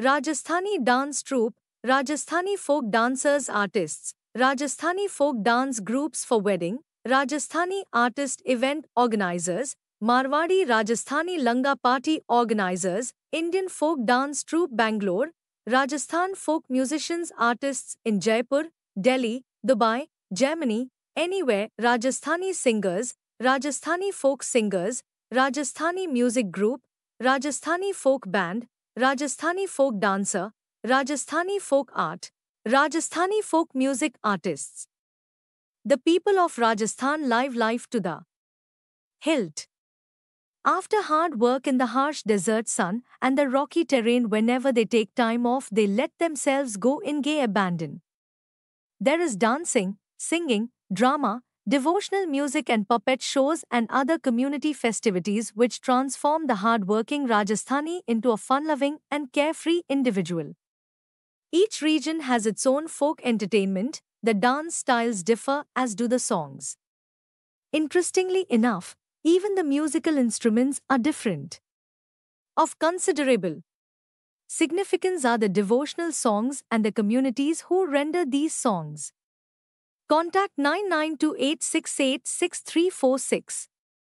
Rajasthani dance troupe, Rajasthani folk dancers artists, Rajasthani folk dance groups for wedding, Rajasthani artist event organizers, Marwadi Rajasthani Langa party organizers, Indian folk dance troupe Bangalore, Rajasthan folk musicians artists in Jaipur, Delhi, Dubai, Germany, anywhere, Rajasthani singers, Rajasthani folk singers, Rajasthani music group, Rajasthani folk band, Rajasthani folk dancer, Rajasthani folk art, Rajasthani folk music artists. The people of Rajasthan live life to the hilt. After hard work in the harsh desert sun and the rocky terrain, whenever they take time off, they let themselves go in gay abandon. There is dancing, singing, drama, devotional music and puppet shows and other community festivities which transform the hard-working Rajasthani into a fun-loving and carefree individual. Each region has its own folk entertainment, the dance styles differ as do the songs. Interestingly enough, even the musical instruments are different. Of considerable significance are the devotional songs and the communities who render these songs. Contact nine nine two eight six eight six three four six.